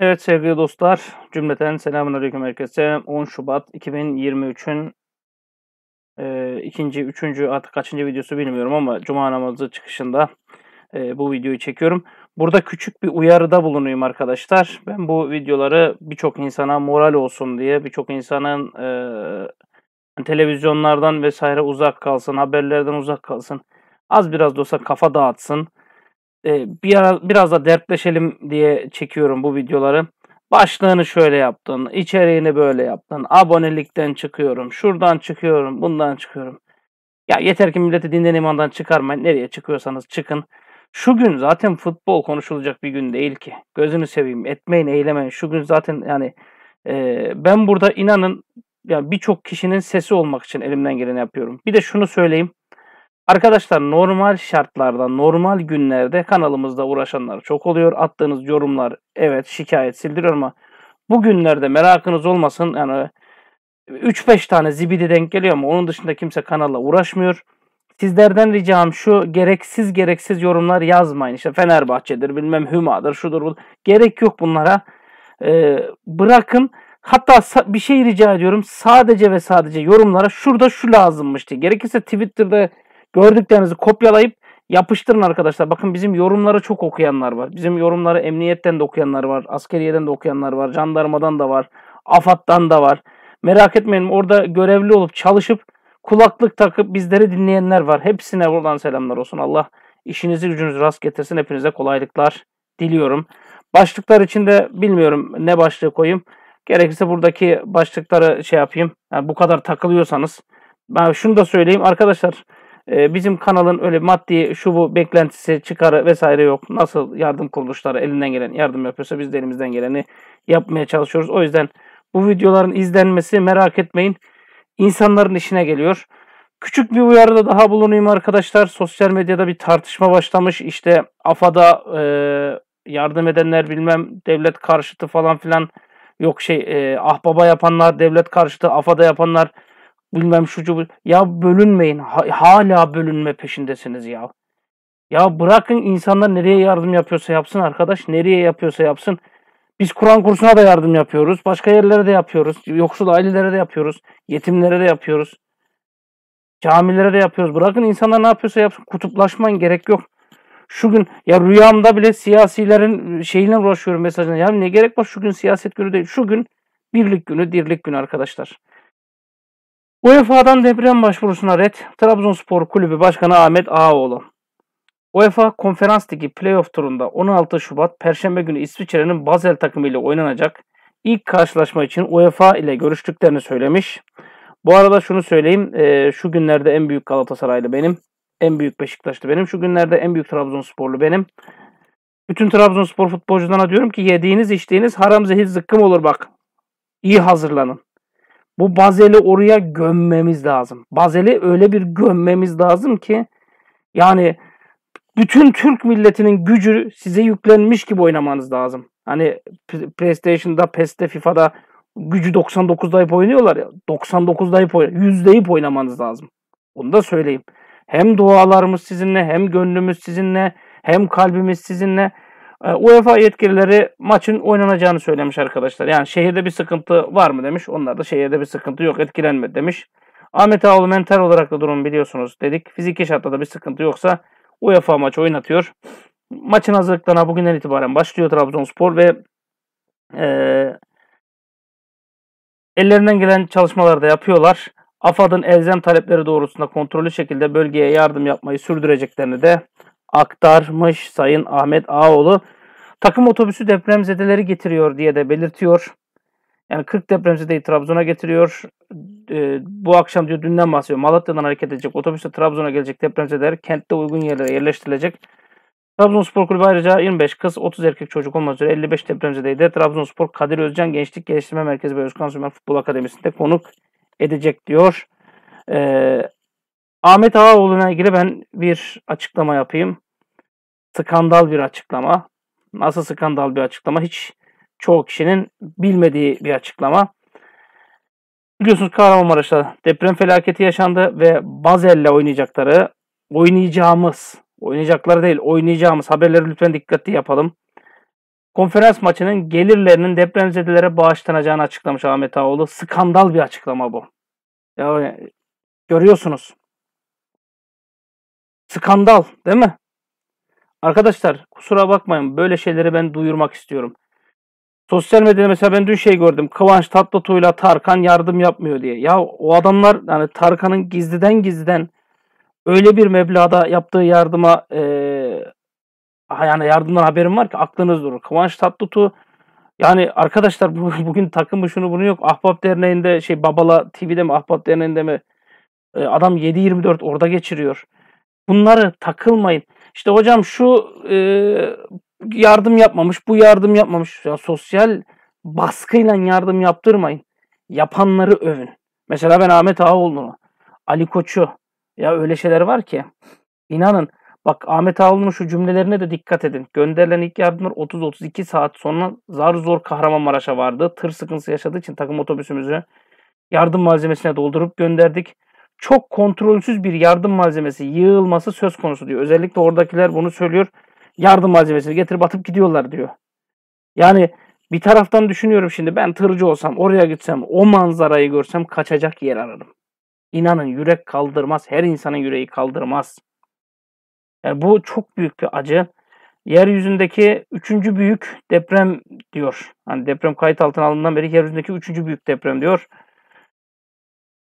Evet sevgili dostlar, cümleten selamun aleyküm herkese. 10 Şubat 2023'ün e, ikinci, üçüncü artık kaçıncı videosu bilmiyorum ama Cuma namazı çıkışında e, bu videoyu çekiyorum. Burada küçük bir uyarıda bulunuyum arkadaşlar. Ben bu videoları birçok insana moral olsun diye, birçok insanın e, televizyonlardan vesaire uzak kalsın, haberlerden uzak kalsın, az biraz da olsa kafa dağıtsın ee, bir ara, biraz da dertleşelim diye çekiyorum bu videoları. Başlığını şöyle yaptın, içeriğini böyle yaptın, abonelikten çıkıyorum, şuradan çıkıyorum, bundan çıkıyorum. Ya yeter ki milleti dinden imandan çıkarmayın. Nereye çıkıyorsanız çıkın. Şu gün zaten futbol konuşulacak bir gün değil ki. Gözünü seveyim etmeyin eylemeyin. Şu gün zaten yani e, ben burada inanın yani birçok kişinin sesi olmak için elimden geleni yapıyorum. Bir de şunu söyleyeyim. Arkadaşlar normal şartlarda, normal günlerde kanalımızda uğraşanlar çok oluyor. Attığınız yorumlar evet şikayet sildiriyorum ama bu günlerde merakınız olmasın. Yani 3-5 tane zibidi denk geliyor ama onun dışında kimse kanalla uğraşmıyor. Sizlerden ricam şu gereksiz gereksiz yorumlar yazmayın. İşte Fenerbahçe'dir bilmem Hüma'dır şudur bu. Gerek yok bunlara. Ee, bırakın. Hatta bir şey rica ediyorum. Sadece ve sadece yorumlara şurada şu lazımmış diye. Gerekirse Twitter'da Gördüklerinizi kopyalayıp yapıştırın arkadaşlar. Bakın bizim yorumları çok okuyanlar var. Bizim yorumları emniyetten de okuyanlar var. Askeriyeden de okuyanlar var. Jandarmadan da var. AFAD'dan da var. Merak etmeyin orada görevli olup çalışıp kulaklık takıp bizleri dinleyenler var. Hepsine buradan selamlar olsun. Allah işinizi gücünüzü rast getirsin. Hepinize kolaylıklar diliyorum. Başlıklar için de bilmiyorum ne başlığı koyayım. Gerekirse buradaki başlıkları şey yapayım. Yani bu kadar takılıyorsanız. Ben şunu da söyleyeyim arkadaşlar. E, bizim kanalın öyle maddi şu bu beklentisi çıkarı vesaire yok. Nasıl yardım kuruluşları elinden gelen yardım yapıyorsa biz de elimizden geleni yapmaya çalışıyoruz. O yüzden bu videoların izlenmesi merak etmeyin insanların işine geliyor. Küçük bir uyarıda daha bulunayım arkadaşlar. Sosyal medyada bir tartışma başlamış. İşte AFA'da e, yardım edenler bilmem devlet karşıtı falan filan yok şey e, ahbaba yapanlar devlet karşıtı AFA'da yapanlar bilmem şucu bu. Ya bölünmeyin. Ha, hala bölünme peşindesiniz ya. Ya bırakın insanlar nereye yardım yapıyorsa yapsın arkadaş. Nereye yapıyorsa yapsın. Biz Kur'an kursuna da yardım yapıyoruz. Başka yerlere de yapıyoruz. Yoksul ailelere de yapıyoruz. Yetimlere de yapıyoruz. Camilere de yapıyoruz. Bırakın insanlar ne yapıyorsa yapsın. Kutuplaşman gerek yok. Şu gün ya rüyamda bile siyasilerin şeyine uğraşıyorum mesajına. Ya ne gerek var şu gün siyaset günü değil. Şu gün birlik günü, dirlik günü arkadaşlar. UEFA'dan deprem başvurusuna red Trabzonspor Kulübü Başkanı Ahmet Ağaoğlu. UEFA Konferans Ligi playoff turunda 16 Şubat Perşembe günü İsviçre'nin Basel takımıyla oynanacak ilk karşılaşma için UEFA ile görüştüklerini söylemiş. Bu arada şunu söyleyeyim. E, şu günlerde en büyük Galatasaraylı benim. En büyük Beşiktaşlı benim. Şu günlerde en büyük Trabzonsporlu benim. Bütün Trabzonspor futbolcularına diyorum ki yediğiniz içtiğiniz haram zehir zıkkım olur bak. İyi hazırlanın. Bu Bazel'i oraya gömmemiz lazım. Bazel'i öyle bir gömmemiz lazım ki yani bütün Türk milletinin gücü size yüklenmiş gibi oynamanız lazım. Hani PlayStation'da, PES'te, FIFA'da gücü 99'dayıp oynuyorlar ya. 99'dayıp oynuyor. Yüzdeyip oynamanız lazım. Onu da söyleyeyim. Hem dualarımız sizinle, hem gönlümüz sizinle, hem kalbimiz sizinle. Ee, UEFA yetkilileri maçın oynanacağını söylemiş arkadaşlar. Yani şehirde bir sıkıntı var mı demiş. Onlar da şehirde bir sıkıntı yok etkilenmedi demiş. Ahmet Ağoğlu mental olarak da durum biliyorsunuz dedik. Fiziki şartta da bir sıkıntı yoksa UEFA maçı oynatıyor. Maçın hazırlıklarına bugünden itibaren başlıyor Trabzonspor ve e, ellerinden gelen çalışmalar da yapıyorlar. AFAD'ın elzem talepleri doğrultusunda kontrollü şekilde bölgeye yardım yapmayı sürdüreceklerini de aktarmış Sayın Ahmet Ağoğlu. Takım otobüsü depremzedeleri getiriyor diye de belirtiyor. Yani 40 depremzedeyi Trabzon'a getiriyor. E, bu akşam diyor dünden bahsediyor. Malatya'dan hareket edecek. Otobüsle Trabzon'a gelecek depremzedeler kentte uygun yerlere yerleştirilecek. Trabzonspor Kulübü ayrıca 25 kız, 30 erkek çocuk olmak üzere 55 depremzedeyi de Trabzonspor Kadir Özcan Gençlik Geliştirme Merkezi ve Özkan Sümer Futbol Akademisi'nde konuk edecek diyor. Ee, Ahmet Ağaoğlu'na ilgili ben bir açıklama yapayım. Skandal bir açıklama. Nasıl skandal bir açıklama? Hiç çoğu kişinin bilmediği bir açıklama. Biliyorsunuz Kahramanmaraş'ta deprem felaketi yaşandı ve Bazel'le oynayacakları, oynayacağımız, oynayacakları değil, oynayacağımız haberleri lütfen dikkatli yapalım. Konferans maçının gelirlerinin depremzedelere bağışlanacağını açıklamış Ahmet Ağoğlu. Skandal bir açıklama bu. Yani görüyorsunuz Skandal değil mi? Arkadaşlar kusura bakmayın böyle şeyleri ben duyurmak istiyorum. Sosyal medyada mesela ben dün şey gördüm. Kıvanç Tatlıtuğ'yla Tarkan yardım yapmıyor diye. Ya o adamlar yani Tarkan'ın gizliden gizliden öyle bir meblağda yaptığı yardıma e, yani yardımdan haberim var ki aklınız durur. Kıvanç Tatlıtuğ yani arkadaşlar bu, bugün takımı şunu bunu yok. Ahbap Derneği'nde şey Babala TV'de mi Ahbap Derneği'nde mi e, adam 7-24 orada geçiriyor. Bunları takılmayın. İşte hocam şu e, yardım yapmamış, bu yardım yapmamış. Ya sosyal baskıyla yardım yaptırmayın. Yapanları övün. Mesela ben Ahmet Ağaoğlu'nu, Ali Koç'u ya öyle şeyler var ki İnanın. bak Ahmet Ağaoğlu'nun şu cümlelerine de dikkat edin. Gönderilen ilk yardımlar 30-32 saat sonra zar zor Kahramanmaraş'a vardı. Tır sıkıntısı yaşadığı için takım otobüsümüzü yardım malzemesine doldurup gönderdik çok kontrolsüz bir yardım malzemesi yığılması söz konusu diyor. Özellikle oradakiler bunu söylüyor. Yardım malzemesini getirip atıp gidiyorlar diyor. Yani bir taraftan düşünüyorum şimdi ben tırcı olsam oraya gitsem o manzarayı görsem kaçacak yer ararım. İnanın yürek kaldırmaz. Her insanın yüreği kaldırmaz. Yani bu çok büyük bir acı. Yeryüzündeki üçüncü büyük deprem diyor. Hani deprem kayıt altına alındığından beri yeryüzündeki üçüncü büyük deprem diyor.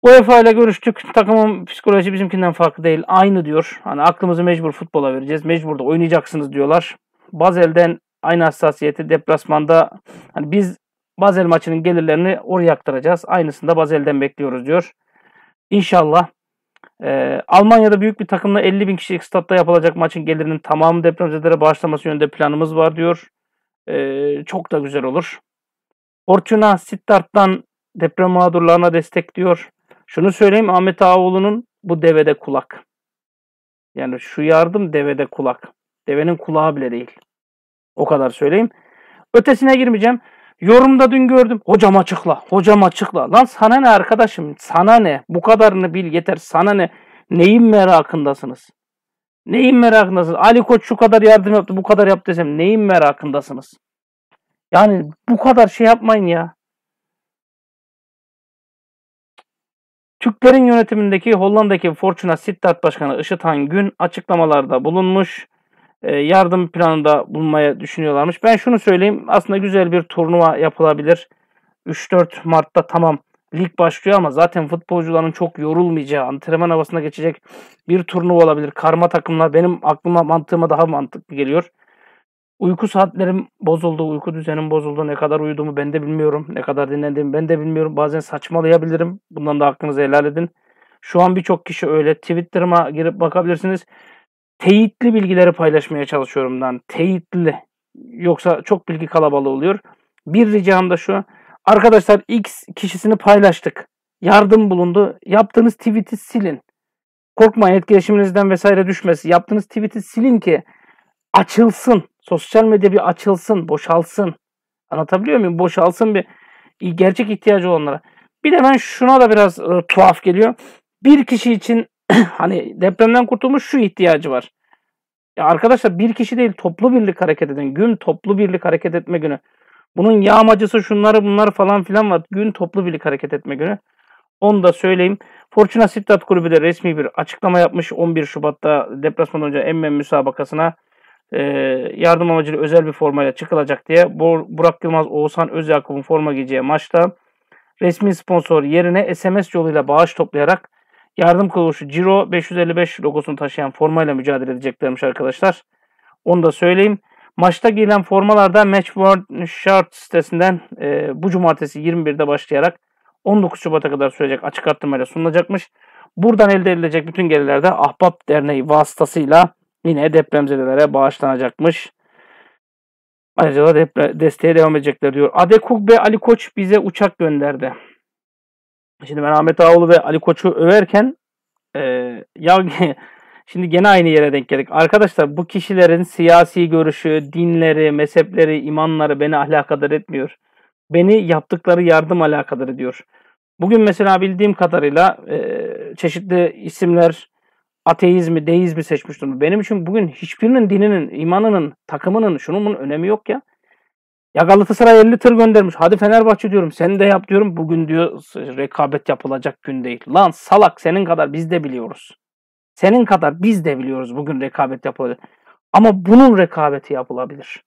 UEFA ile görüştük. Takımın psikoloji bizimkinden farklı değil. Aynı diyor. Hani aklımızı mecbur futbola vereceğiz. Mecbur da oynayacaksınız diyorlar. Bazel'den aynı hassasiyeti deplasmanda hani biz Bazel maçının gelirlerini oraya aktaracağız. Aynısını da Bazel'den bekliyoruz diyor. İnşallah ee, Almanya'da büyük bir takımla 50 bin kişilik statta yapılacak maçın gelirinin tamamı depremzedelere bağışlaması yönünde planımız var diyor. Ee, çok da güzel olur. Fortuna Stuttgart'tan deprem mağdurlarına destek diyor. Şunu söyleyeyim Ahmet Ağaoğlu'nun bu devede kulak. Yani şu yardım devede kulak. Devenin kulağı bile değil. O kadar söyleyeyim. Ötesine girmeyeceğim. Yorumda dün gördüm. Hocam açıkla. Hocam açıkla. Lan sana ne arkadaşım? Sana ne? Bu kadarını bil yeter. Sana ne? Neyin merakındasınız? Neyin merakındasınız? Ali Koç şu kadar yardım yaptı, bu kadar yaptı desem neyin merakındasınız? Yani bu kadar şey yapmayın ya. Türklerin yönetimindeki Hollanda'daki Fortuna Sittard Başkanı Işıthan Gün açıklamalarda bulunmuş. Ee, yardım planında bulunmaya düşünüyorlarmış. Ben şunu söyleyeyim. Aslında güzel bir turnuva yapılabilir. 3-4 Mart'ta tamam lig başlıyor ama zaten futbolcuların çok yorulmayacağı, antrenman havasına geçecek bir turnuva olabilir. Karma takımlar benim aklıma mantığıma daha mantıklı geliyor. Uyku saatlerim bozuldu, uyku düzenim bozuldu. Ne kadar uyuduğumu ben de bilmiyorum. Ne kadar dinlediğimi ben de bilmiyorum. Bazen saçmalayabilirim. Bundan da hakkınızı helal edin. Şu an birçok kişi öyle. Twitter'ıma girip bakabilirsiniz. Teyitli bilgileri paylaşmaya çalışıyorum ben. Teyitli. Yoksa çok bilgi kalabalığı oluyor. Bir ricam da şu. Arkadaşlar X kişisini paylaştık. Yardım bulundu. Yaptığınız tweet'i silin. Korkmayın etkileşiminizden vesaire düşmesi. Yaptığınız tweet'i silin ki açılsın. Sosyal medya bir açılsın, boşalsın. Anlatabiliyor muyum? Boşalsın bir gerçek ihtiyacı olanlara. Bir de ben şuna da biraz e, tuhaf geliyor. Bir kişi için hani depremden kurtulmuş şu ihtiyacı var. Ya arkadaşlar bir kişi değil toplu birlik hareket edin. Gün toplu birlik hareket etme günü. Bunun yağmacısı şunları bunlar falan filan var. Gün toplu birlik hareket etme günü. Onu da söyleyeyim. Fortuna Sittard Kulübü de resmi bir açıklama yapmış. 11 Şubat'ta deplasman önce emme müsabakasına e, yardım amacıyla özel bir formayla çıkılacak diye Burak Yılmaz Oğuzhan Özyakup'un forma giyeceği maçta resmi sponsor yerine SMS yoluyla bağış toplayarak yardım kuruluşu Ciro 555 logosunu taşıyan formayla mücadele edeceklermiş arkadaşlar. Onu da söyleyeyim. Maçta giyilen formalarda Match World Shirt sitesinden e, bu cumartesi 21'de başlayarak 19 Şubat'a kadar sürecek açık arttırmayla sunulacakmış. Buradan elde edilecek bütün gelirler de Ahbap Derneği vasıtasıyla yine depremzedelere bağışlanacakmış. Ayrıca depre, desteğe devam edecekler diyor. Adekuk ve Ali Koç bize uçak gönderdi. Şimdi ben Ahmet Ağoğlu ve Ali Koç'u överken e, ya şimdi gene aynı yere denk geldik. Arkadaşlar bu kişilerin siyasi görüşü, dinleri, mezhepleri, imanları beni alakadar etmiyor. Beni yaptıkları yardım alakadar ediyor. Bugün mesela bildiğim kadarıyla e, çeşitli isimler ateizmi, deizmi seçmiş durumda. Benim için bugün hiçbirinin dininin, imanının, takımının, şunun bunun önemi yok ya. Ya Galatasaray 50 tır göndermiş. Hadi Fenerbahçe diyorum. seni de yap diyorum. Bugün diyor rekabet yapılacak gün değil. Lan salak senin kadar biz de biliyoruz. Senin kadar biz de biliyoruz bugün rekabet yapılacak. Ama bunun rekabeti yapılabilir.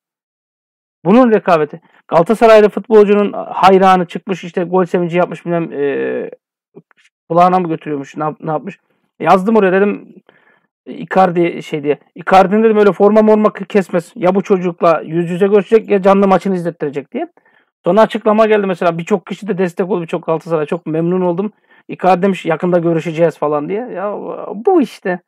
Bunun rekabeti. Galatasaraylı futbolcunun hayranı çıkmış işte gol sevinci yapmış bilmem e, kulağına mı götürüyormuş ne, ne yapmış. Yazdım oraya dedim Icardi şey diye. Icardi'nin dedim öyle forma morma kesmez. Ya bu çocukla yüz yüze görüşecek ya canlı maçını izlettirecek diye. Sonra açıklama geldi mesela birçok kişi de destek oldu birçok Galatasaray çok memnun oldum. Icardi demiş yakında görüşeceğiz falan diye. Ya bu işte.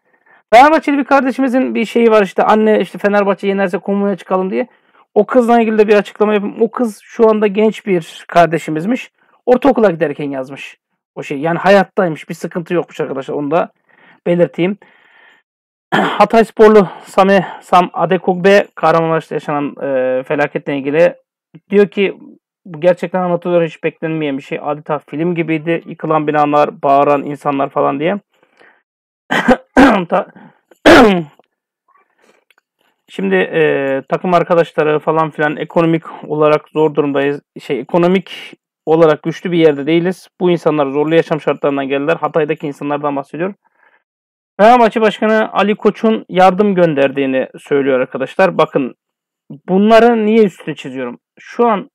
Fenerbahçeli bir kardeşimizin bir şeyi var işte anne işte Fenerbahçe yenerse komuna çıkalım diye. O kızla ilgili de bir açıklama yapayım. O kız şu anda genç bir kardeşimizmiş. Ortaokula giderken yazmış. O şey yani hayattaymış bir sıkıntı yokmuş arkadaşlar onu da belirteyim. Hatay sporlu Sami Sam Adekugbe Kahramanmaraş'ta yaşanan e, felaketle ilgili diyor ki bu gerçekten anlatılıyor hiç beklenmeyen bir şey. Adeta film gibiydi. Yıkılan binalar, bağıran insanlar falan diye. Şimdi e, takım arkadaşları falan filan ekonomik olarak zor durumdayız. Şey ekonomik olarak güçlü bir yerde değiliz. Bu insanlar zorlu yaşam şartlarından geldiler. Hatay'daki insanlardan bahsediyorum. Fenerbahçe Başkanı Ali Koç'un yardım gönderdiğini söylüyor arkadaşlar. Bakın bunları niye üstüne çiziyorum? Şu an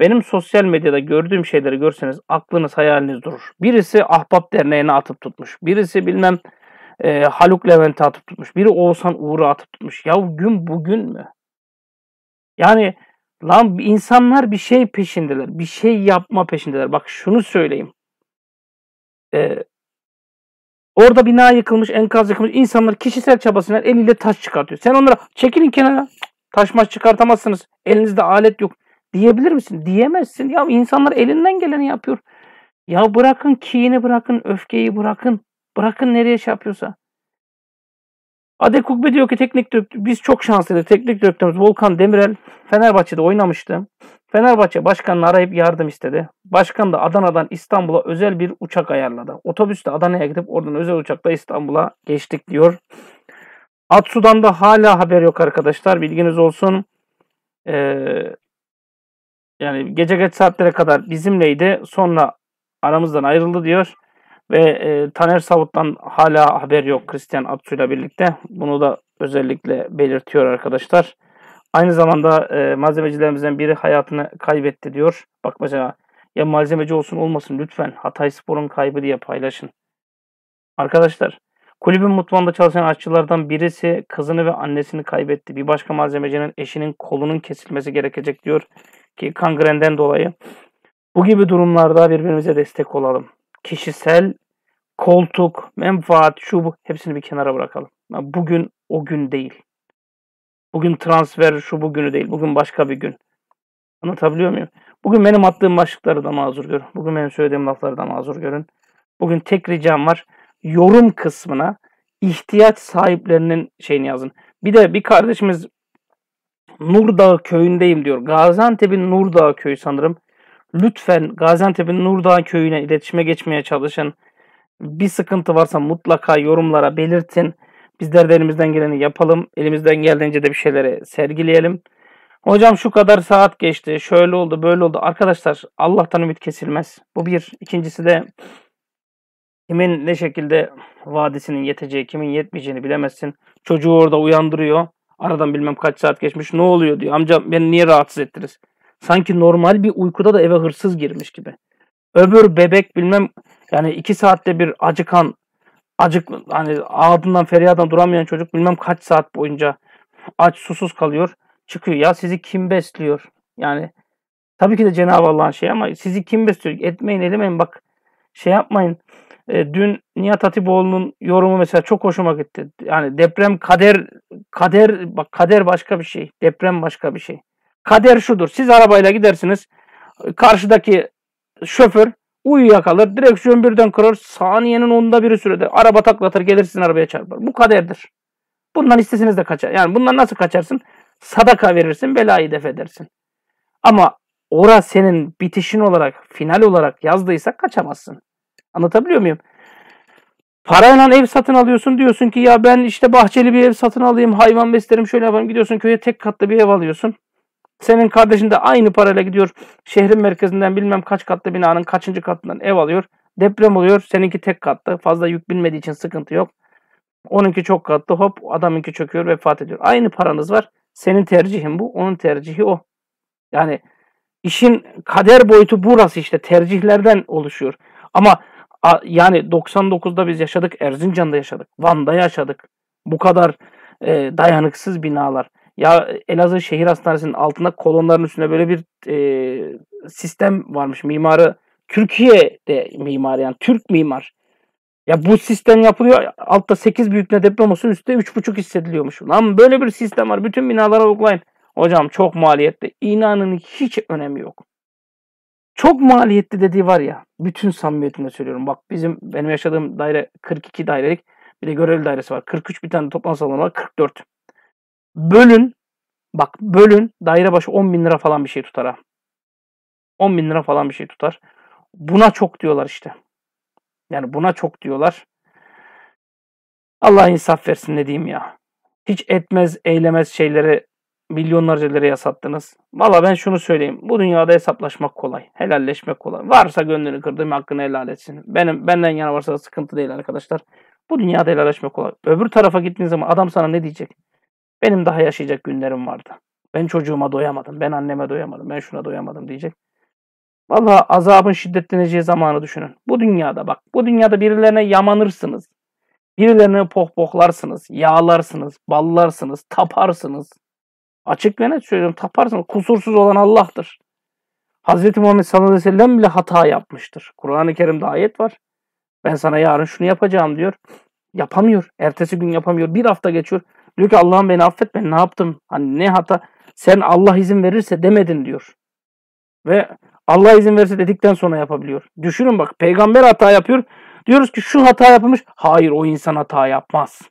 benim sosyal medyada gördüğüm şeyleri görseniz aklınız hayaliniz durur. Birisi Ahbap Derneği'ne atıp tutmuş. Birisi bilmem e, Haluk Levent'e atıp tutmuş. Biri Oğuzhan Uğur'a atıp tutmuş. Ya gün bugün mü? Yani Lan insanlar bir şey peşindeler. Bir şey yapma peşindeler. Bak şunu söyleyeyim. Ee, orada bina yıkılmış, enkaz yıkılmış. İnsanlar kişisel çabasıyla eliyle taş çıkartıyor. Sen onlara çekilin kenara. Taş maç çıkartamazsınız. Elinizde alet yok. Diyebilir misin? Diyemezsin. Ya insanlar elinden geleni yapıyor. Ya bırakın kiini bırakın, öfkeyi bırakın. Bırakın nereye şey yapıyorsa. Adekugbe diyor ki teknik direktör biz çok şanslıydık. Teknik direktörümüz Volkan Demirel Fenerbahçe'de oynamıştı. Fenerbahçe başkanını arayıp yardım istedi. Başkan da Adana'dan İstanbul'a özel bir uçak ayarladı. Otobüsle Adana'ya gidip oradan özel uçakla İstanbul'a geçtik diyor. Atsu'dan da hala haber yok arkadaşlar. Bilginiz olsun. Ee, yani gece geç saatlere kadar bizimleydi. Sonra aramızdan ayrıldı diyor. Ve e, Taner Savut'tan hala haber yok Christian Atsu ile birlikte. Bunu da özellikle belirtiyor arkadaşlar. Aynı zamanda e, malzemecilerimizden biri hayatını kaybetti diyor. Bak mesela ya malzemeci olsun olmasın lütfen Hatay Spor'un kaybı diye paylaşın. Arkadaşlar kulübün mutfağında çalışan aşçılardan birisi kızını ve annesini kaybetti. Bir başka malzemecinin eşinin kolunun kesilmesi gerekecek diyor ki kangrenden dolayı. Bu gibi durumlarda birbirimize destek olalım. Kişisel koltuk, menfaat, şu bu hepsini bir kenara bırakalım. Bugün o gün değil. Bugün transfer şu bugünü değil. Bugün başka bir gün. Anlatabiliyor muyum? Bugün benim attığım başlıkları da mazur görün. Bugün benim söylediğim lafları da mazur görün. Bugün tek ricam var. Yorum kısmına ihtiyaç sahiplerinin şeyini yazın. Bir de bir kardeşimiz Nurdağ köyündeyim diyor. Gaziantep'in Nurdağ köyü sanırım. Lütfen Gaziantep'in Nurdağ köyüne iletişime geçmeye çalışın. Bir sıkıntı varsa mutlaka yorumlara belirtin. Bizler de elimizden geleni yapalım. Elimizden geldiğince de bir şeyleri sergileyelim. Hocam şu kadar saat geçti. Şöyle oldu, böyle oldu. Arkadaşlar Allah'tan ümit kesilmez. Bu bir. İkincisi de kimin ne şekilde vadisinin yeteceği, kimin yetmeyeceğini bilemezsin. Çocuğu orada uyandırıyor. Aradan bilmem kaç saat geçmiş. Ne oluyor diyor. amcam beni niye rahatsız ettiniz? Sanki normal bir uykuda da eve hırsız girmiş gibi. Öbür bebek bilmem yani iki saatte bir acıkan, acık hani ağzından feryadan duramayan çocuk bilmem kaç saat boyunca aç susuz kalıyor. Çıkıyor. Ya sizi kim besliyor? Yani tabii ki de Cenab-ı Allah'ın şeyi ama sizi kim besliyor? Etmeyin edemeyin bak şey yapmayın. E, dün Nihat Hatipoğlu'nun yorumu mesela çok hoşuma gitti. Yani deprem kader kader bak kader başka bir şey. Deprem başka bir şey. Kader şudur. Siz arabayla gidersiniz. Karşıdaki şoför Uyuyakalır. Direksiyon birden kırar. Saniyenin onda biri sürede. Araba taklatır. gelirsin arabaya çarpar. Bu kaderdir. Bundan istesiniz de kaçar. Yani bundan nasıl kaçarsın? Sadaka verirsin. Belayı def edersin. Ama ora senin bitişin olarak, final olarak yazdıysak kaçamazsın. Anlatabiliyor muyum? Parayla ev satın alıyorsun diyorsun ki ya ben işte bahçeli bir ev satın alayım, hayvan beslerim şöyle yapayım. Gidiyorsun köye tek katlı bir ev alıyorsun. Senin kardeşin de aynı parayla gidiyor. Şehrin merkezinden bilmem kaç katlı binanın kaçıncı katından ev alıyor. Deprem oluyor. Seninki tek katlı. Fazla yük binmediği için sıkıntı yok. Onunki çok katlı. Hop adamınki çöküyor vefat ediyor. Aynı paranız var. Senin tercihin bu. Onun tercihi o. Yani işin kader boyutu burası işte. Tercihlerden oluşuyor. Ama yani 99'da biz yaşadık. Erzincan'da yaşadık. Van'da yaşadık. Bu kadar e, dayanıksız binalar. Ya Elazığ Şehir Hastanesi'nin altında kolonların üstünde böyle bir e, sistem varmış. Mimarı Türkiye'de mimar yani Türk mimar. Ya bu sistem yapılıyor. Altta 8 büyüklüğünde deprem olsun üstte 3,5 hissediliyormuş. Lan böyle bir sistem var. Bütün binalara uygulayın. Hocam çok maliyetli. İnanın hiç önemi yok. Çok maliyetli dediği var ya. Bütün samimiyetimle söylüyorum. Bak bizim benim yaşadığım daire 42 dairelik. Bir de görevli dairesi var. 43 bir tane toplantı salonu var. 44. Bölün. Bak bölün. Daire başı 10 bin lira falan bir şey tutar ha. 10 bin lira falan bir şey tutar. Buna çok diyorlar işte. Yani buna çok diyorlar. Allah insaf versin ne diyeyim ya. Hiç etmez eylemez şeyleri milyonlarca liraya sattınız. Valla ben şunu söyleyeyim. Bu dünyada hesaplaşmak kolay. Helalleşmek kolay. Varsa gönlünü kırdığım hakkını helal etsin. Benim, benden yana varsa da sıkıntı değil arkadaşlar. Bu dünyada helalleşmek kolay. Öbür tarafa gittiğiniz zaman adam sana ne diyecek? Benim daha yaşayacak günlerim vardı. Ben çocuğuma doyamadım, ben anneme doyamadım, ben şuna doyamadım diyecek. Vallahi azabın şiddetleneceği zamanı düşünün. Bu dünyada bak, bu dünyada birilerine yamanırsınız. birilerine pohpohlarsınız, yağlarsınız, ballarsınız, taparsınız. Açık ve net söylüyorum taparsınız. Kusursuz olan Allah'tır. Hz. Muhammed sallallahu aleyhi ve sellem bile hata yapmıştır. Kur'an-ı Kerim'de ayet var. Ben sana yarın şunu yapacağım diyor. Yapamıyor. Ertesi gün yapamıyor. Bir hafta geçiyor. Diyor ki Allah'ım beni affet ben ne yaptım? Hani ne hata? Sen Allah izin verirse demedin diyor. Ve Allah izin verirse dedikten sonra yapabiliyor. Düşünün bak peygamber hata yapıyor. Diyoruz ki şu hata yapmış. Hayır o insan hata yapmaz.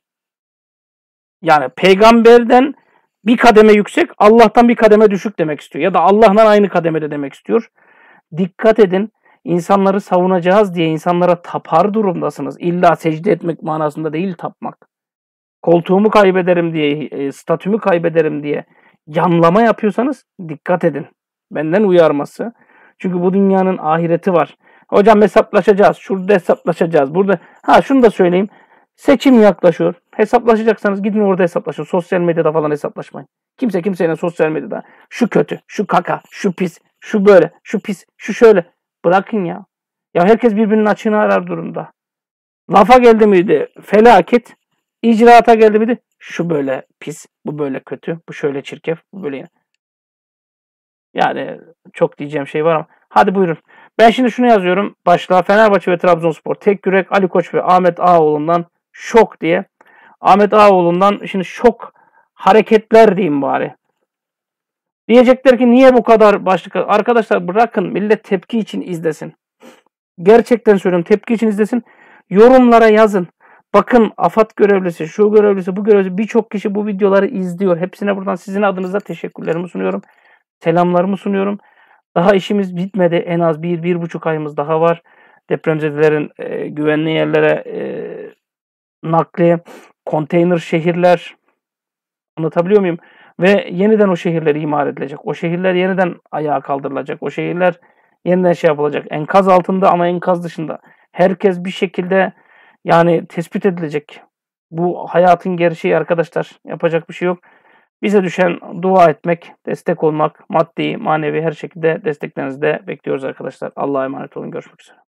Yani peygamberden bir kademe yüksek, Allah'tan bir kademe düşük demek istiyor. Ya da Allah'tan aynı kademede demek istiyor. Dikkat edin. insanları savunacağız diye insanlara tapar durumdasınız. İlla secde etmek manasında değil tapmak koltuğumu kaybederim diye, e, statümü kaybederim diye yanlama yapıyorsanız dikkat edin. Benden uyarması. Çünkü bu dünyanın ahireti var. Hocam hesaplaşacağız. Şurada hesaplaşacağız. Burada ha şunu da söyleyeyim. Seçim yaklaşıyor. Hesaplaşacaksanız gidin orada hesaplaşın. Sosyal medyada falan hesaplaşmayın. Kimse kimseyle sosyal medyada şu kötü, şu kaka, şu pis, şu böyle, şu pis, şu şöyle. Bırakın ya. Ya herkes birbirinin açığını arar durumda. Lafa geldi miydi? Felaket. İcraata geldi bir de şu böyle pis, bu böyle kötü, bu şöyle çirkef, bu böyle. Yani çok diyeceğim şey var ama hadi buyurun. Ben şimdi şunu yazıyorum. Başla Fenerbahçe ve Trabzonspor. Tek yürek Ali Koç ve Ahmet Ağaoğlu'ndan şok diye. Ahmet Ağaoğlu'ndan şimdi şok hareketler diyeyim bari. Diyecekler ki niye bu kadar başlık? Arkadaşlar bırakın millet tepki için izlesin. Gerçekten söylüyorum tepki için izlesin. Yorumlara yazın. Bakın AFAD görevlisi, şu görevlisi, bu görevlisi birçok kişi bu videoları izliyor. Hepsine buradan sizin adınıza teşekkürlerimi sunuyorum. Selamlarımı sunuyorum. Daha işimiz bitmedi. En az bir, bir buçuk ayımız daha var. Depremzedelerin e, güvenli yerlere e, nakli, konteyner şehirler anlatabiliyor muyum? Ve yeniden o şehirler imar edilecek. O şehirler yeniden ayağa kaldırılacak. O şehirler yeniden şey yapılacak. Enkaz altında ama enkaz dışında. Herkes bir şekilde yani tespit edilecek. Bu hayatın gerisi arkadaşlar. Yapacak bir şey yok. Bize düşen dua etmek, destek olmak, maddi, manevi her şekilde desteklerinizi de bekliyoruz arkadaşlar. Allah'a emanet olun. Görüşmek üzere.